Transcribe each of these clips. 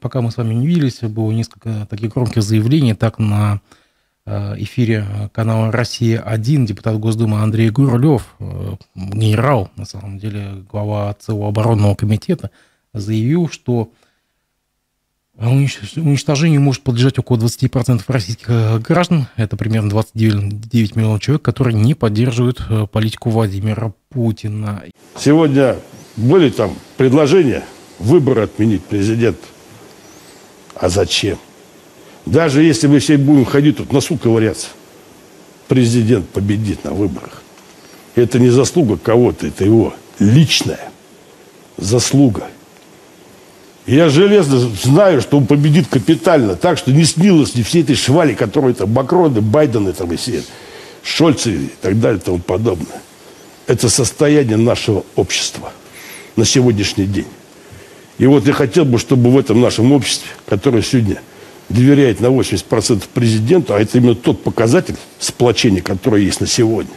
пока мы с вами не виделись, было несколько таких громких заявлений, так на э, эфире э, канала «Россия-1» депутат Госдумы Андрей Гурлев, э, генерал, на самом деле, глава целого оборонного комитета, заявил, что уничтожению может подлежать около 20% российских граждан, это примерно 29 миллионов человек, которые не поддерживают политику Владимира Путина. Сегодня были там предложения выборы отменить президента а зачем? Даже если мы все будем ходить тут носу ковыряться, президент победит на выборах. Это не заслуга кого-то, это его личная заслуга. Я железно знаю, что он победит капитально, так что не снилось ни все этой швали, которые там Макроны, Байдены там и все, Шольцы и так далее и тому подобное. Это состояние нашего общества на сегодняшний день. И вот я хотел бы, чтобы в этом нашем обществе, которое сегодня доверяет на 80% президенту, а это именно тот показатель сплочения, который есть на сегодня,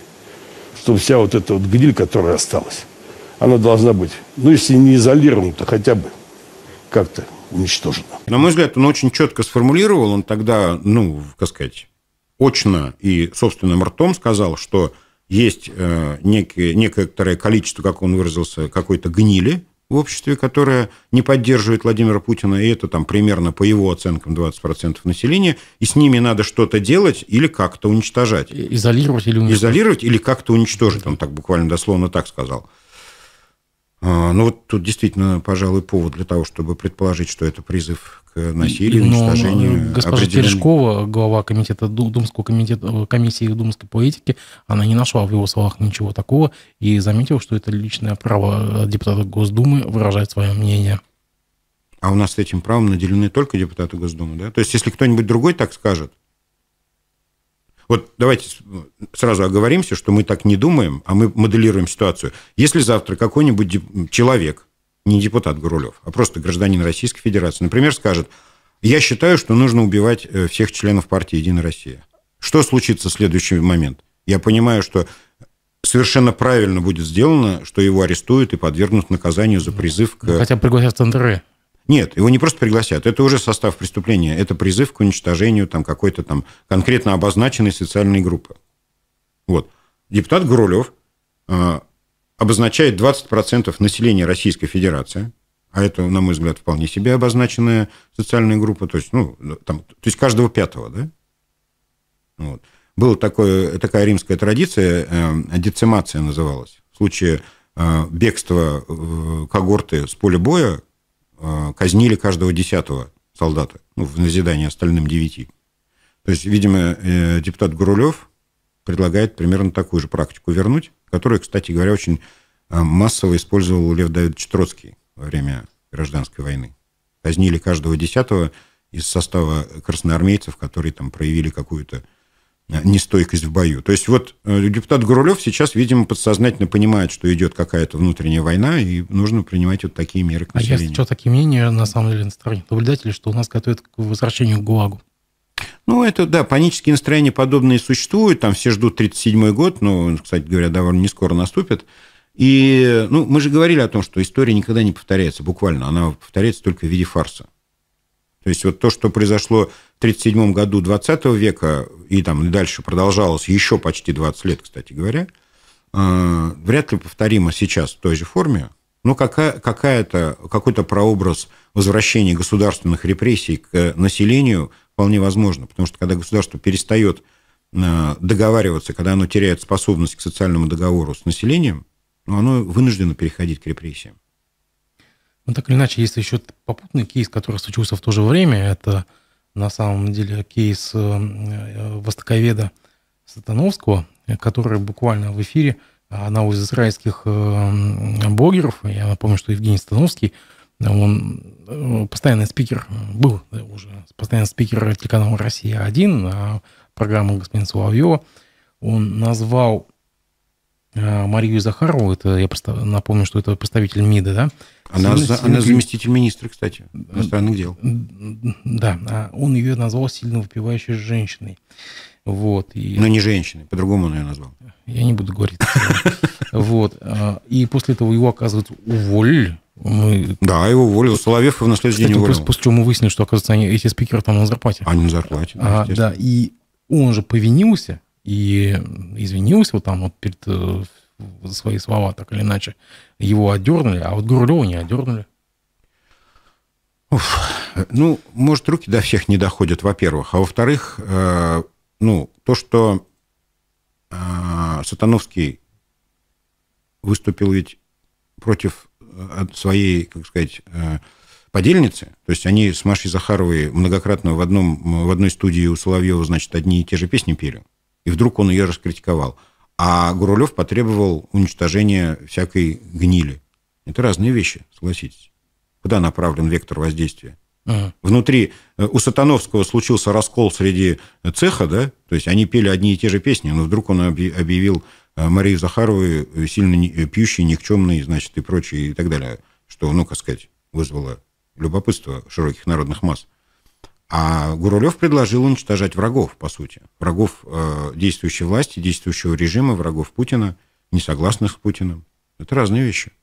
чтобы вся вот эта вот гниль, которая осталась, она должна быть, ну, если не изолирована, то хотя бы как-то уничтожена. На мой взгляд, он очень четко сформулировал, он тогда, ну, как сказать, очно и собственным ртом сказал, что есть э, некое, некоторое количество, как он выразился, какой-то гнили, в обществе, которое не поддерживает Владимира Путина, и это там примерно по его оценкам 20% населения, и с ними надо что-то делать или как-то уничтожать. Изолировать или уничтожить. Изолировать или как-то уничтожить, он так буквально дословно так сказал. А, ну вот тут действительно, пожалуй, повод для того, чтобы предположить, что это призыв к насилию, Но уничтожению. Э, госпожа определен... Терешкова, глава комитета Думского комитета, э, комиссии Думской поэтики, она не нашла в его словах ничего такого и заметила, что это личное право э, депутата Госдумы выражать свое мнение. А у нас с этим правом наделены только депутаты Госдумы, да? То есть если кто-нибудь другой так скажет, вот давайте сразу оговоримся, что мы так не думаем, а мы моделируем ситуацию. Если завтра какой-нибудь человек, не депутат Гурулев, а просто гражданин Российской Федерации, например, скажет, я считаю, что нужно убивать э, всех членов партии «Единая Россия». Что случится в следующий момент? Я понимаю, что совершенно правильно будет сделано, что его арестуют и подвергнут наказанию за призыв к... Хотя пригласят Андрея. Нет, его не просто пригласят. Это уже состав преступления. Это призыв к уничтожению там, какой-то там конкретно обозначенной социальной группы. Вот. Депутат Гурулев э, обозначает 20% населения Российской Федерации, а это, на мой взгляд, вполне себе обозначенная социальная группа, то есть, ну, там, то есть каждого пятого, да? Вот. Была такое, такая римская традиция, э, децимация называлась, в случае э, бегства э, когорты с поля боя, Э, казнили каждого десятого солдата, ну, в назидание остальным девяти. То есть, видимо, э, депутат Гурулев предлагает примерно такую же практику вернуть, которую, кстати говоря, очень э, массово использовал Лев Давидович Троцкий во время гражданской войны. Казнили каждого десятого из состава красноармейцев, которые там проявили какую-то нестойкость в бою. То есть вот э, депутат Гурулев сейчас, видимо, подсознательно понимает, что идет какая-то внутренняя война, и нужно принимать вот такие меры к населению. А я что такие мнения, на самом деле, на стороне наблюдателей, что у нас готовят к возвращению к ГУАГу. Ну, это, да, панические настроения подобные существуют, там все ждут 37-й год, но, кстати говоря, довольно не скоро наступит. И, ну, мы же говорили о том, что история никогда не повторяется, буквально, она повторяется только в виде фарса. То есть вот то, что произошло в 1937 году 20 века и там и дальше продолжалось еще почти 20 лет, кстати говоря, э, вряд ли повторимо сейчас в той же форме, но какая, какая-то, какой-то прообраз возвращения государственных репрессий к населению вполне возможно, потому что когда государство перестает э, договариваться, когда оно теряет способность к социальному договору с населением, ну, оно вынуждено переходить к репрессиям. Ну так или иначе, есть еще попутный кейс, который случился в то же время. Это на самом деле кейс э, э, востоковеда Сатановского, который буквально в эфире э, одного из израильских блогеров, я напомню, что Евгений Становский, он постоянный спикер, был уже постоянный спикер телеканала «Россия-1», а программы господина Соловьева, он назвал а, Марию Захарову, это я постав... напомню, что это представитель МИДа, да? Она, сильно, она заместитель министра, кстати, иностранных дел. Да, а он ее назвал сильно выпивающей женщиной. Вот, и... Но ну, не женщиной, по-другому он ее назвал. Я не буду говорить. Вот. А, и после этого его, оказывается, уволили. Мы... Да, его уволил. Соловьев его на следующий день уволил. После чего мы выяснили, что, оказывается, они, эти спикеры там на зарплате. Они на зарплате, да, а, да, и он же повинился, и извинился вот там вот перед э, свои слова так или иначе. Его одернули, а вот Гурлева не одернули. Уф. Ну, может, руки до всех не доходят, во-первых. А во-вторых, э, ну, то, что э, Сатановский выступил ведь против э, своей, как сказать, э, подельницы. То есть они с Машей Захаровой многократно в, одном, в одной студии у Соловьева, значит, одни и те же песни пели и вдруг он ее раскритиковал. А Гурулев потребовал уничтожения всякой гнили. Это разные вещи, согласитесь. Куда направлен вектор воздействия? Ага. Внутри э, у Сатановского случился раскол среди цеха, да, то есть они пели одни и те же песни, но вдруг он объявил э, Марию Захарову э, сильно пьющей, никчемной, значит, и прочее, и так далее, что, ну, как сказать, вызвало любопытство широких народных масс. А Гурулев предложил уничтожать врагов, по сути. Врагов э, действующей власти, действующего режима, врагов Путина, несогласных с Путиным. Это разные вещи.